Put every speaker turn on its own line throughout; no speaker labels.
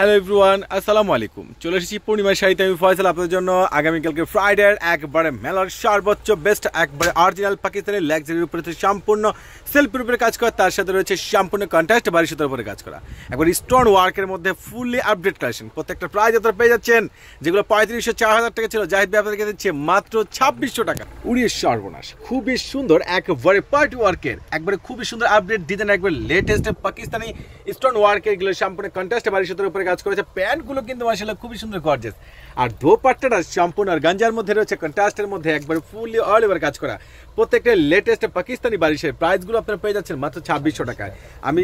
hello everyone আসসালামু আলাইকুম চলে এসেছি পূর্ণিমার শাড়িতে আমি ফয়সাল আপনাদের জন্য আগামীকালকে ফ্রাইডে একবারে মেলার সর্বোচ্চ বেস্ট একবারে অরিজিনাল পাকিস্তানের লেগজারির উপরে সম্পূর্ণ সেলফের উপরে কাজ করা তার সাথে রয়েছে সম্পূর্ণ কন্ট্রাস্ট বাড়ির উপরে কাজ করা একবার স্টোন ওয়ার্কের মধ্যে ফুললি আপডেট করেছেন প্রত্যেকটা প্রাইজ আপনারা পেয়ে যাচ্ছেন যেগুলো পঁয়ত্রিশশো চার হাজার টাকা ছিল জাহিদ ভাই আপনাদেরকে দিচ্ছে মাত্র ছাব্বিশশো টাকা উড়িয়ে সর্বনাশ খুবই সুন্দর একবারে পার্ট ওয়ার্কের একবারে খুবই সুন্দর আপডেট ডিজাইন একবার লেটেস্ট পাকিস্তানি স্টোন ওয়ার্কের গুলো সম্পূর্ণ কন্ট্রাস্ট বাড়ির উপরে কাজ করেছে প্যান্টগুলো কিন্তু মাসাল্লাহ খুবই সুন্দর গর্জেস আর দোপাট্টাটা সম্পূর্ণ আর গাঞ্জার মধ্যে রয়েছে কন্ট্রাস্টের মধ্যে একবার ফুললি অল ওভার কাজ করা প্রত্যেকটা লেটেস্ট পাকিস্তানি বারিশের প্রাইসগুলো আপনারা পেয়ে যাচ্ছেন মাত্র ছাব্বিশশো টাকায় আমি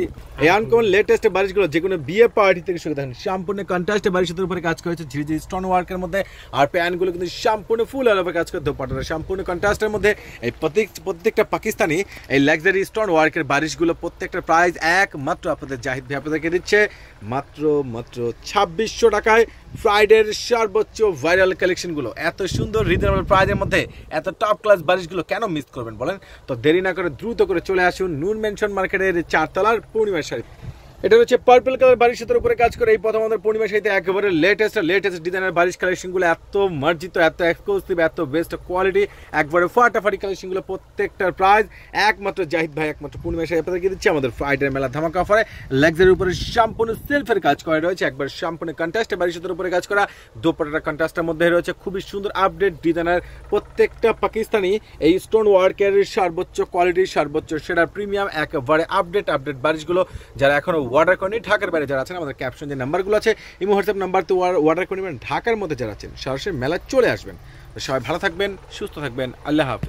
কোন লেটেস্ট বারিশগুলো যে কোনো বিয়ে পার্টি থেকে শুরু থাকেন সম্পূর্ণ কন্ট্রাস্টের বারিশের উপরে কাজ করেছে ঝিরি ঝিরি স্টোন ওয়ার্কের মধ্যে আর প্যান্টগুলো কিন্তু সম্পূর্ণ ফুল অল ওভার কাজ করে দোপাট্টাটা সম্পূর্ণ কন্ট্রাস্টের মধ্যে এই প্রত্যেক প্রত্যেকটা পাকিস্তানি এই লাক্সারি স্টোন ওয়ার্কের বারিশগুলো প্রত্যেকটা প্রাইস একমাত্র আপনাদের জাহিদ ভাই আপনাদেরকে দিচ্ছে মাত্র মাত্র ছাব্বিশশো টাকায় ফ্রাইডের সর্বোচ্চ ভাইরাল কালেকশনগুলো এত সুন্দর রিজনেবল প্রাইজের মধ্যে এত টপ ক্লাস বালিশগুলো কেন মিস করবেন বলেন তো দেরি না করে দ্রুত করে চলে আসুন নুন মেনশন মার্কেটের চারতলার পূর্ণিমার শাড়ি এটা হচ্ছে পার্পল কালার বারিশ সাথে উপরে কাজ করে এই প্রথম আমাদের পূর্ণিমা সাথে একেবারে লেটেস্ট লেটেস্ট ডিজাইনের বারিশ কালেকশনগুলো এত মার্জিত এত এক্সক্লুসিভ এত বেস্ট কোয়ালিটি একবারে ফাটাফাটি কালেকশনগুলো প্রত্যেকটার প্রাইস একমাত্র জাহিদ ভাই একমাত্র পূর্ণিমা সাহেব আপনাদেরকে দিচ্ছে আমাদের ফ্রাইডের মেলা ধামাকা অফারে লেগজের উপরে সম্পূর্ণ সেলফের কাজ করা রয়েছে একবার সম্পূর্ণ কন্ট্রাস্টে বারিশ সাথে উপরে কাজ করা দোপাটাটা কন্ট্রাস্টের মধ্যে রয়েছে খুবই সুন্দর আপডেট ডিজাইনের প্রত্যেকটা পাকিস্তানি এই স্টোন ওয়ার্কের সর্বোচ্চ কোয়ালিটি সর্বোচ্চ সেরা প্রিমিয়াম একেবারে আপডেট আপডেট বারিশগুলো যারা এখনও অর্ডার করেনি ঢাকার বাইরে যারা আছেন আমাদের ক্যাপশন যে নাম্বারগুলো আছে ইমো হোয়াটসঅ্যাপ নাম্বার তো অর্ডার করে নেবেন ঢাকার মধ্যে যারা আছেন সরাসরি মেলা চলে আসবেন সবাই ভালো থাকবেন সুস্থ থাকবেন আল্লাহ হাফিজ